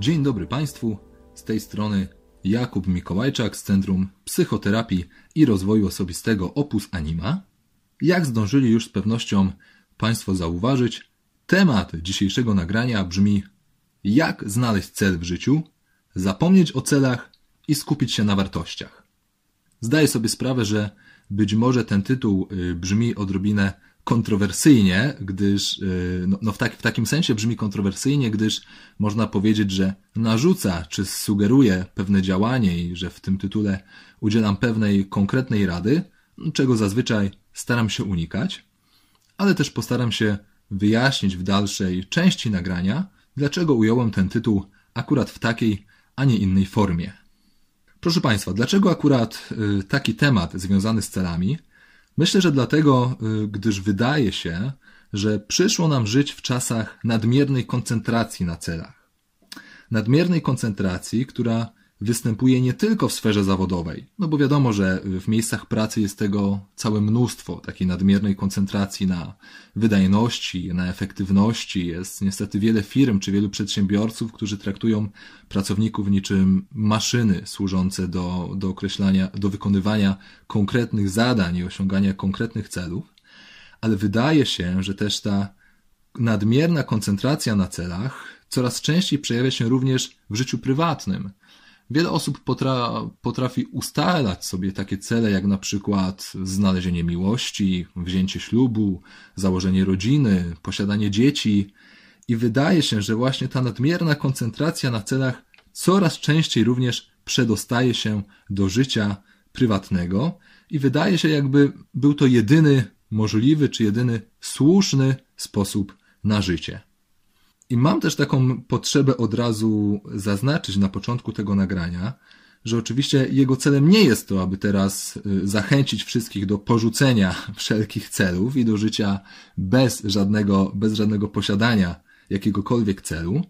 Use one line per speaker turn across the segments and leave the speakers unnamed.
Dzień dobry Państwu, z tej strony Jakub Mikołajczak z Centrum Psychoterapii i Rozwoju Osobistego Opus Anima. Jak zdążyli już z pewnością Państwo zauważyć, temat dzisiejszego nagrania brzmi jak znaleźć cel w życiu, zapomnieć o celach i skupić się na wartościach. Zdaję sobie sprawę, że być może ten tytuł y, brzmi odrobinę kontrowersyjnie, gdyż, y, no, no w, tak, w takim sensie brzmi kontrowersyjnie, gdyż można powiedzieć, że narzuca czy sugeruje pewne działanie i że w tym tytule udzielam pewnej konkretnej rady, czego zazwyczaj staram się unikać, ale też postaram się wyjaśnić w dalszej części nagrania, dlaczego ująłem ten tytuł akurat w takiej, a nie innej formie. Proszę Państwa, dlaczego akurat y, taki temat związany z celami Myślę, że dlatego, y, gdyż wydaje się, że przyszło nam żyć w czasach nadmiernej koncentracji na celach. Nadmiernej koncentracji, która występuje nie tylko w sferze zawodowej, no bo wiadomo, że w miejscach pracy jest tego całe mnóstwo, takiej nadmiernej koncentracji na wydajności, na efektywności. Jest niestety wiele firm czy wielu przedsiębiorców, którzy traktują pracowników niczym maszyny służące do, do określania, do wykonywania konkretnych zadań i osiągania konkretnych celów. Ale wydaje się, że też ta nadmierna koncentracja na celach coraz częściej przejawia się również w życiu prywatnym Wiele osób potra potrafi ustalać sobie takie cele, jak na przykład znalezienie miłości, wzięcie ślubu, założenie rodziny, posiadanie dzieci, i wydaje się, że właśnie ta nadmierna koncentracja na celach coraz częściej również przedostaje się do życia prywatnego i wydaje się, jakby był to jedyny możliwy czy jedyny słuszny sposób na życie. I mam też taką potrzebę od razu zaznaczyć na początku tego nagrania, że oczywiście jego celem nie jest to, aby teraz y, zachęcić wszystkich do porzucenia wszelkich celów i do życia bez żadnego, bez żadnego posiadania jakiegokolwiek celu,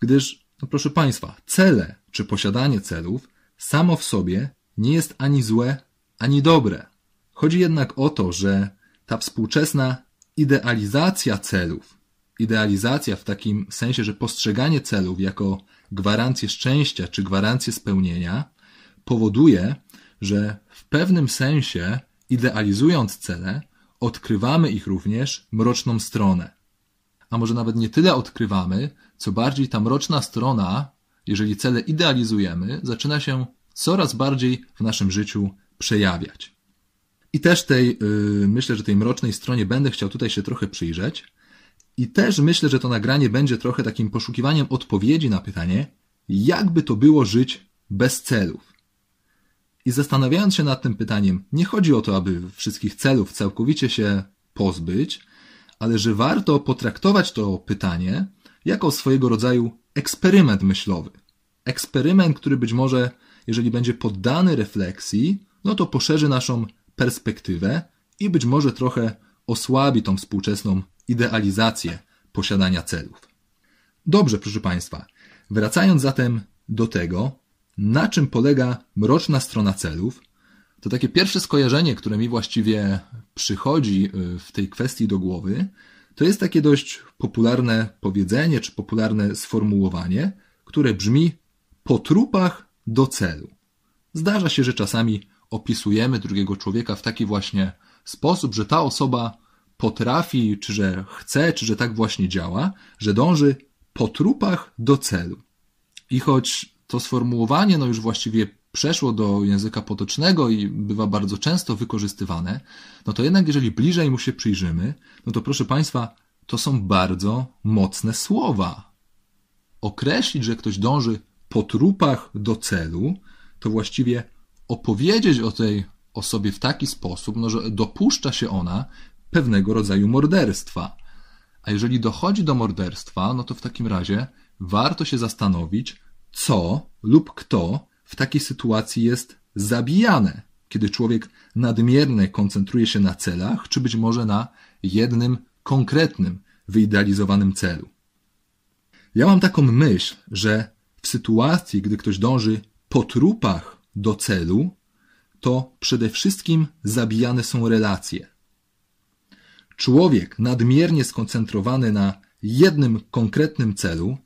gdyż, no proszę Państwa, cele czy posiadanie celów samo w sobie nie jest ani złe, ani dobre. Chodzi jednak o to, że ta współczesna idealizacja celów, idealizacja w takim sensie, że postrzeganie celów jako gwarancję szczęścia czy gwarancję spełnienia powoduje, że w pewnym sensie, idealizując cele, odkrywamy ich również mroczną stronę. A może nawet nie tyle odkrywamy, co bardziej ta mroczna strona, jeżeli cele idealizujemy, zaczyna się coraz bardziej w naszym życiu przejawiać. I też tej, y, myślę, że tej mrocznej stronie będę chciał tutaj się trochę przyjrzeć, i też myślę, że to nagranie będzie trochę takim poszukiwaniem odpowiedzi na pytanie, jakby to było żyć bez celów. I zastanawiając się nad tym pytaniem, nie chodzi o to, aby wszystkich celów całkowicie się pozbyć, ale że warto potraktować to pytanie jako swojego rodzaju eksperyment myślowy. Eksperyment, który być może, jeżeli będzie poddany refleksji, no to poszerzy naszą perspektywę i być może trochę osłabi tą współczesną idealizację posiadania celów. Dobrze, proszę Państwa, wracając zatem do tego, na czym polega mroczna strona celów, to takie pierwsze skojarzenie, które mi właściwie przychodzi y, w tej kwestii do głowy, to jest takie dość popularne powiedzenie czy popularne sformułowanie, które brzmi po trupach do celu. Zdarza się, że czasami opisujemy drugiego człowieka w taki właśnie sposób, że ta osoba potrafi, czy że chce, czy że tak właśnie działa, że dąży po trupach do celu. I choć to sformułowanie no już właściwie przeszło do języka potocznego i bywa bardzo często wykorzystywane, no to jednak jeżeli bliżej mu się przyjrzymy, no to proszę Państwa, to są bardzo mocne słowa. Określić, że ktoś dąży po trupach do celu, to właściwie opowiedzieć o tej osobie w taki sposób, no, że dopuszcza się ona pewnego rodzaju morderstwa. A jeżeli dochodzi do morderstwa, no to w takim razie warto się zastanowić, co lub kto w takiej sytuacji jest zabijane, kiedy człowiek nadmiernie koncentruje się na celach, czy być może na jednym konkretnym, wyidealizowanym celu. Ja mam taką myśl, że w sytuacji, gdy ktoś dąży po trupach do celu, to przede wszystkim zabijane są relacje. Człowiek nadmiernie skoncentrowany na jednym konkretnym celu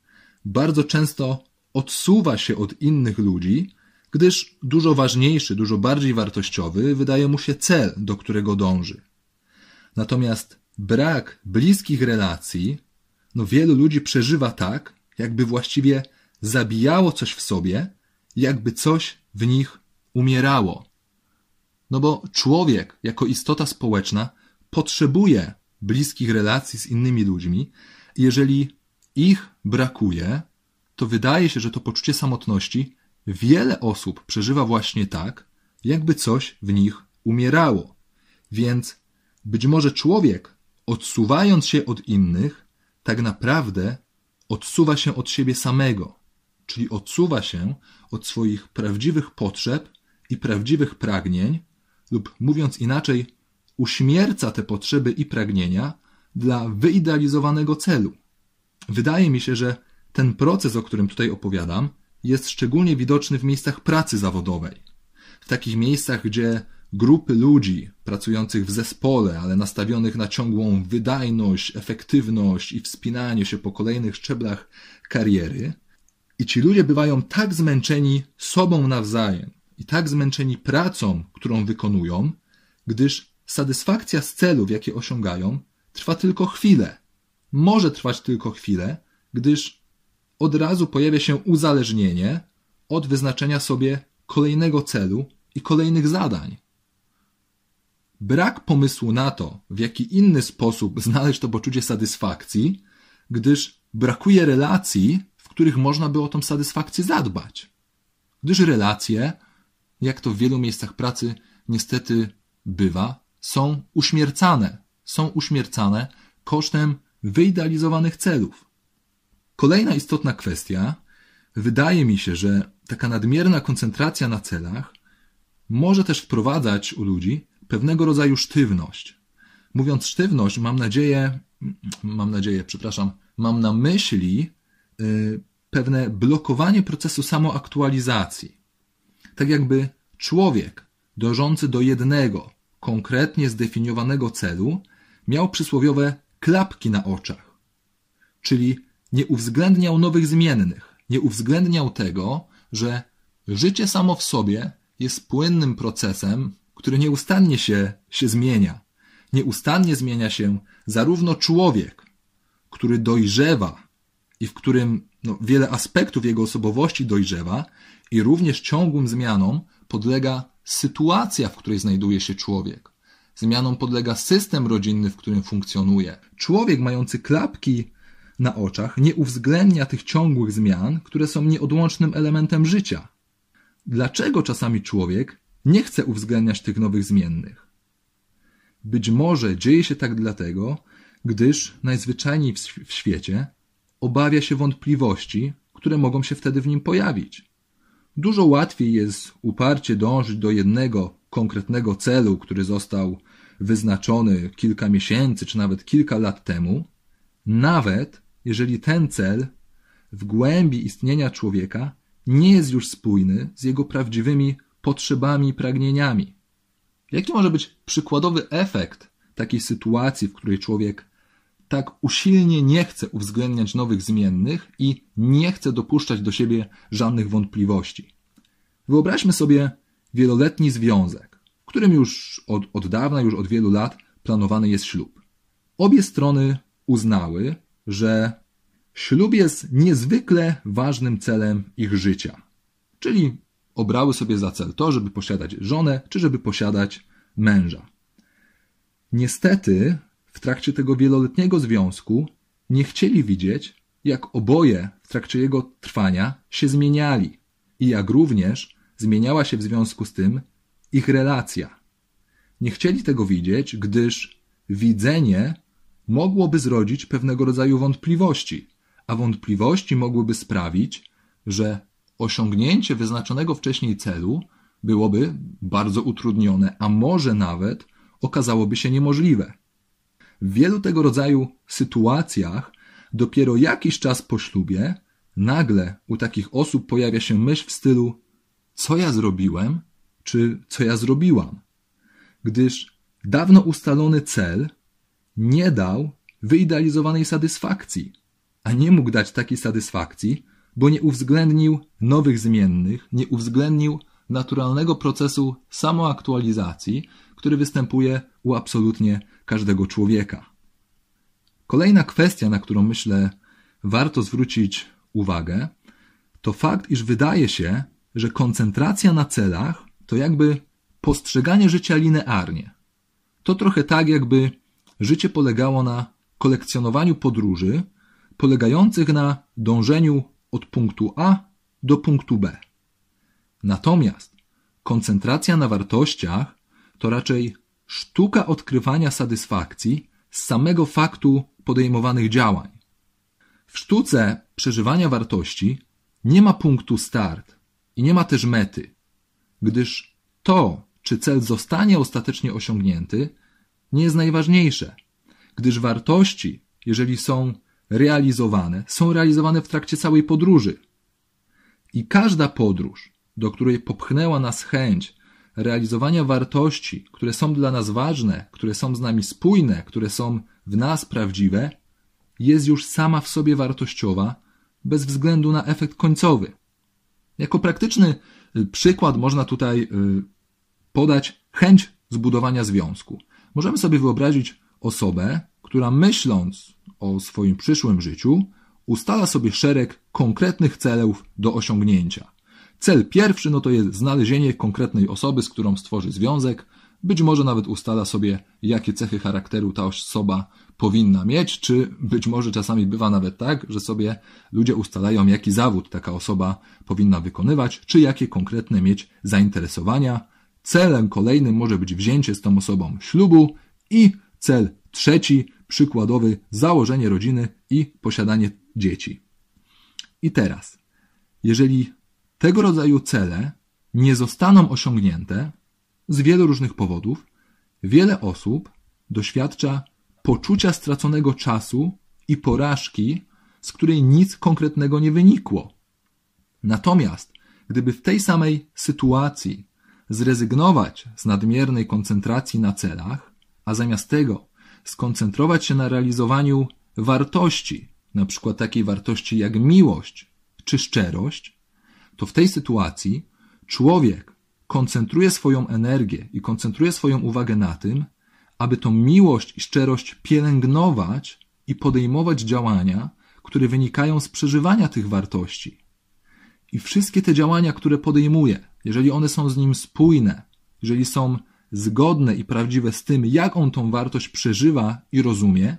bardzo często odsuwa się od innych ludzi, gdyż dużo ważniejszy, dużo bardziej wartościowy wydaje mu się cel, do którego dąży. Natomiast brak bliskich relacji, no wielu ludzi przeżywa tak, jakby właściwie zabijało coś w sobie, jakby coś w nich umierało. No bo człowiek, jako istota społeczna, potrzebuje bliskich relacji z innymi ludźmi, jeżeli ich brakuje, to wydaje się, że to poczucie samotności wiele osób przeżywa właśnie tak, jakby coś w nich umierało. Więc być może człowiek, odsuwając się od innych, tak naprawdę odsuwa się od siebie samego, czyli odsuwa się od swoich prawdziwych potrzeb i prawdziwych pragnień, lub mówiąc inaczej, uśmierca te potrzeby i pragnienia dla wyidealizowanego celu. Wydaje mi się, że ten proces, o którym tutaj opowiadam, jest szczególnie widoczny w miejscach pracy zawodowej. W takich miejscach, gdzie grupy ludzi pracujących w zespole, ale nastawionych na ciągłą wydajność, efektywność i wspinanie się po kolejnych szczeblach kariery, i ci ludzie bywają tak zmęczeni sobą nawzajem i tak zmęczeni pracą, którą wykonują, gdyż Satysfakcja z celów, jakie osiągają, trwa tylko chwilę. Może trwać tylko chwilę, gdyż od razu pojawia się uzależnienie od wyznaczenia sobie kolejnego celu i kolejnych zadań. Brak pomysłu na to, w jaki inny sposób znaleźć to poczucie satysfakcji, gdyż brakuje relacji, w których można by o tą satysfakcję zadbać. Gdyż relacje, jak to w wielu miejscach pracy niestety bywa, są uśmiercane, są uśmiercane kosztem wyidealizowanych celów. Kolejna istotna kwestia, wydaje mi się, że taka nadmierna koncentracja na celach może też wprowadzać u ludzi pewnego rodzaju sztywność. Mówiąc sztywność, mam nadzieję, mam nadzieję, przepraszam, mam na myśli yy, pewne blokowanie procesu samoaktualizacji. Tak jakby człowiek dążący do jednego, konkretnie zdefiniowanego celu, miał przysłowiowe klapki na oczach, czyli nie uwzględniał nowych zmiennych, nie uwzględniał tego, że życie samo w sobie jest płynnym procesem, który nieustannie się, się zmienia. Nieustannie zmienia się zarówno człowiek, który dojrzewa i w którym no, wiele aspektów jego osobowości dojrzewa, i również ciągłym zmianom podlega sytuacja, w której znajduje się człowiek. Zmianom podlega system rodzinny, w którym funkcjonuje. Człowiek mający klapki na oczach nie uwzględnia tych ciągłych zmian, które są nieodłącznym elementem życia. Dlaczego czasami człowiek nie chce uwzględniać tych nowych zmiennych? Być może dzieje się tak dlatego, gdyż najzwyczajniej w świecie obawia się wątpliwości, które mogą się wtedy w nim pojawić. Dużo łatwiej jest uparcie dążyć do jednego konkretnego celu, który został wyznaczony kilka miesięcy czy nawet kilka lat temu, nawet jeżeli ten cel w głębi istnienia człowieka nie jest już spójny z jego prawdziwymi potrzebami i pragnieniami. Jaki może być przykładowy efekt takiej sytuacji, w której człowiek tak usilnie nie chce uwzględniać nowych zmiennych i nie chce dopuszczać do siebie żadnych wątpliwości? Wyobraźmy sobie wieloletni związek, w którym już od, od dawna, już od wielu lat planowany jest ślub. Obie strony uznały, że ślub jest niezwykle ważnym celem ich życia. Czyli obrały sobie za cel to, żeby posiadać żonę, czy żeby posiadać męża. Niestety, w trakcie tego wieloletniego związku nie chcieli widzieć, jak oboje w trakcie jego trwania się zmieniali i jak również zmieniała się w związku z tym ich relacja. Nie chcieli tego widzieć, gdyż widzenie mogłoby zrodzić pewnego rodzaju wątpliwości, a wątpliwości mogłyby sprawić, że osiągnięcie wyznaczonego wcześniej celu byłoby bardzo utrudnione, a może nawet okazałoby się niemożliwe. W wielu tego rodzaju sytuacjach dopiero jakiś czas po ślubie nagle u takich osób pojawia się myśl w stylu co ja zrobiłem, czy co ja zrobiłam, gdyż dawno ustalony cel nie dał wyidealizowanej satysfakcji, a nie mógł dać takiej satysfakcji, bo nie uwzględnił nowych zmiennych, nie uwzględnił naturalnego procesu samoaktualizacji, który występuje u absolutnie każdego człowieka. Kolejna kwestia, na którą myślę warto zwrócić uwagę, to fakt, iż wydaje się, że koncentracja na celach to jakby postrzeganie życia linearnie. To trochę tak, jakby życie polegało na kolekcjonowaniu podróży polegających na dążeniu od punktu A do punktu B. Natomiast koncentracja na wartościach to raczej sztuka odkrywania satysfakcji z samego faktu podejmowanych działań. W sztuce przeżywania wartości nie ma punktu start, i nie ma też mety, gdyż to, czy cel zostanie ostatecznie osiągnięty, nie jest najważniejsze, gdyż wartości, jeżeli są realizowane, są realizowane w trakcie całej podróży. I każda podróż, do której popchnęła nas chęć realizowania wartości, które są dla nas ważne, które są z nami spójne, które są w nas prawdziwe, jest już sama w sobie wartościowa, bez względu na efekt końcowy. Jako praktyczny y, przykład można tutaj y, podać chęć zbudowania związku. Możemy sobie wyobrazić osobę, która myśląc o swoim przyszłym życiu, ustala sobie szereg konkretnych celów do osiągnięcia. Cel pierwszy no to jest znalezienie konkretnej osoby, z którą stworzy związek. Być może nawet ustala sobie, jakie cechy charakteru ta osoba powinna mieć, czy być może czasami bywa nawet tak, że sobie ludzie ustalają, jaki zawód taka osoba powinna wykonywać, czy jakie konkretne mieć zainteresowania. Celem kolejnym może być wzięcie z tą osobą ślubu i cel trzeci, przykładowy, założenie rodziny i posiadanie dzieci. I teraz, jeżeli tego rodzaju cele nie zostaną osiągnięte, z wielu różnych powodów, wiele osób doświadcza poczucia straconego czasu i porażki, z której nic konkretnego nie wynikło. Natomiast gdyby w tej samej sytuacji zrezygnować z nadmiernej koncentracji na celach, a zamiast tego skoncentrować się na realizowaniu wartości, na przykład takiej wartości jak miłość czy szczerość, to w tej sytuacji człowiek koncentruje swoją energię i koncentruje swoją uwagę na tym, aby tą miłość i szczerość pielęgnować i podejmować działania, które wynikają z przeżywania tych wartości. I wszystkie te działania, które podejmuje, jeżeli one są z nim spójne, jeżeli są zgodne i prawdziwe z tym, jak on tą wartość przeżywa i rozumie,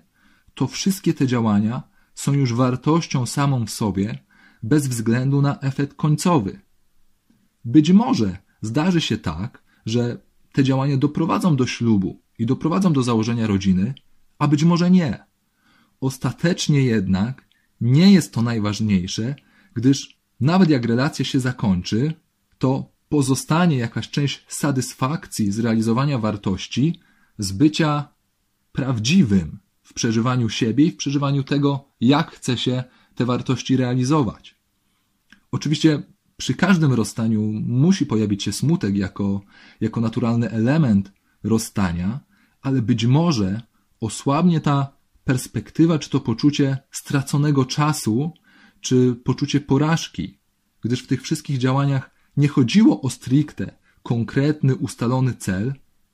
to wszystkie te działania są już wartością samą w sobie, bez względu na efekt końcowy. Być może zdarzy się tak, że te działania doprowadzą do ślubu i doprowadzą do założenia rodziny, a być może nie. Ostatecznie jednak nie jest to najważniejsze, gdyż nawet jak relacja się zakończy, to pozostanie jakaś część satysfakcji z realizowania wartości, z bycia prawdziwym w przeżywaniu siebie i w przeżywaniu tego, jak chce się te wartości realizować. Oczywiście przy każdym rozstaniu musi pojawić się smutek jako, jako naturalny element rozstania, ale być może osłabnie ta perspektywa, czy to poczucie straconego czasu, czy poczucie porażki, gdyż w tych wszystkich działaniach nie chodziło o stricte konkretny, ustalony cel,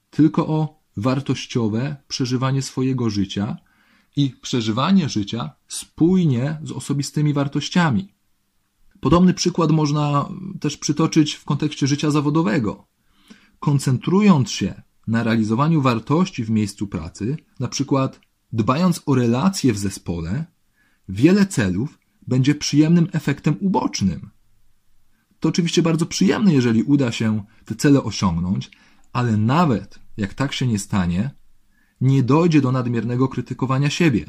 tylko o wartościowe przeżywanie swojego życia i przeżywanie życia spójnie z osobistymi wartościami. Podobny przykład można też przytoczyć w kontekście życia zawodowego. Koncentrując się na realizowaniu wartości w miejscu pracy, na przykład dbając o relacje w zespole, wiele celów będzie przyjemnym efektem ubocznym. To oczywiście bardzo przyjemne, jeżeli uda się te cele osiągnąć, ale nawet jak tak się nie stanie, nie dojdzie do nadmiernego krytykowania siebie.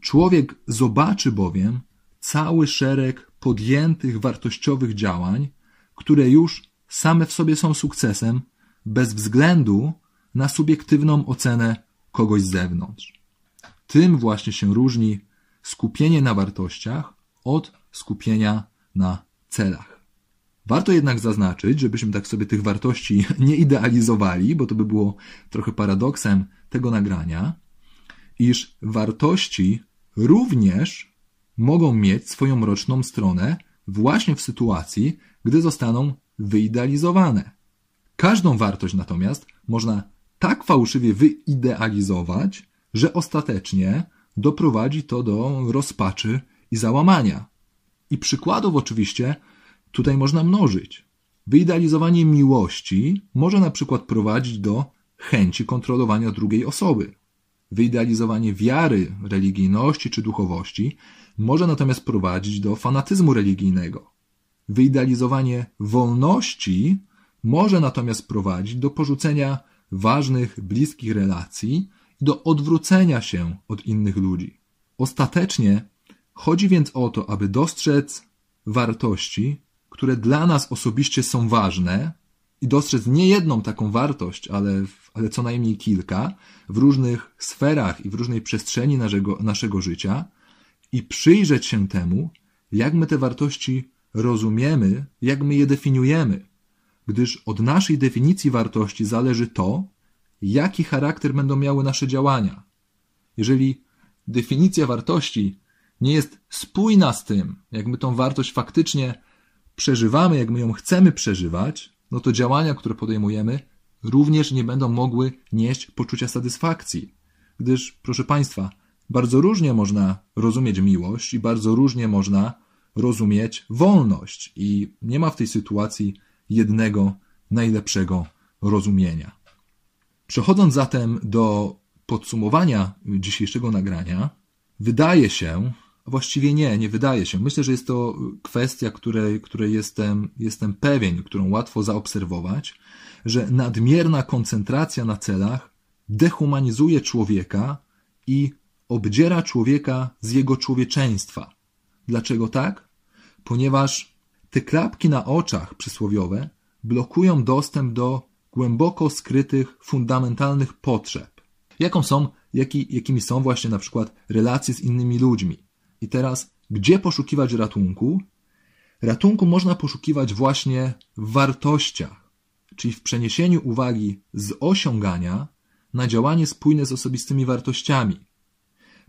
Człowiek zobaczy bowiem cały szereg podjętych wartościowych działań, które już same w sobie są sukcesem, bez względu na subiektywną ocenę kogoś z zewnątrz. Tym właśnie się różni skupienie na wartościach od skupienia na celach. Warto jednak zaznaczyć, żebyśmy tak sobie tych wartości nie idealizowali, bo to by było trochę paradoksem tego nagrania, iż wartości również mogą mieć swoją mroczną stronę właśnie w sytuacji, gdy zostaną wyidealizowane. Każdą wartość natomiast można tak fałszywie wyidealizować, że ostatecznie doprowadzi to do rozpaczy i załamania. I przykładów oczywiście tutaj można mnożyć. Wyidealizowanie miłości może na przykład prowadzić do chęci kontrolowania drugiej osoby. Wyidealizowanie wiary, religijności czy duchowości może natomiast prowadzić do fanatyzmu religijnego. Wyidealizowanie wolności może natomiast prowadzić do porzucenia ważnych, bliskich relacji i do odwrócenia się od innych ludzi. Ostatecznie chodzi więc o to, aby dostrzec wartości, które dla nas osobiście są ważne i dostrzec nie jedną taką wartość, ale, ale co najmniej kilka w różnych sferach i w różnej przestrzeni naszego, naszego życia – i przyjrzeć się temu, jak my te wartości rozumiemy, jak my je definiujemy, gdyż od naszej definicji wartości zależy to, jaki charakter będą miały nasze działania. Jeżeli definicja wartości nie jest spójna z tym, jak my tą wartość faktycznie przeżywamy, jak my ją chcemy przeżywać, no to działania, które podejmujemy, również nie będą mogły nieść poczucia satysfakcji. Gdyż, proszę Państwa, bardzo różnie można rozumieć miłość i bardzo różnie można rozumieć wolność, i nie ma w tej sytuacji jednego najlepszego rozumienia. Przechodząc zatem do podsumowania dzisiejszego nagrania, wydaje się, a właściwie nie, nie wydaje się. Myślę, że jest to kwestia, której, której jestem, jestem pewien, którą łatwo zaobserwować, że nadmierna koncentracja na celach dehumanizuje człowieka i obdziera człowieka z jego człowieczeństwa. Dlaczego tak? Ponieważ te klapki na oczach przysłowiowe blokują dostęp do głęboko skrytych, fundamentalnych potrzeb, jaką są, jaki, jakimi są właśnie na przykład relacje z innymi ludźmi. I teraz, gdzie poszukiwać ratunku? Ratunku można poszukiwać właśnie w wartościach, czyli w przeniesieniu uwagi z osiągania na działanie spójne z osobistymi wartościami.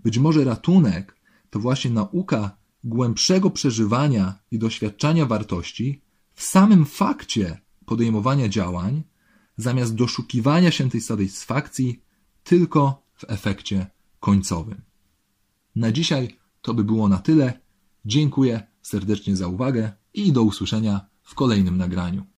Być może ratunek to właśnie nauka głębszego przeżywania i doświadczania wartości w samym fakcie podejmowania działań, zamiast doszukiwania się tej satysfakcji tylko w efekcie końcowym. Na dzisiaj to by było na tyle. Dziękuję serdecznie za uwagę i do usłyszenia w kolejnym nagraniu.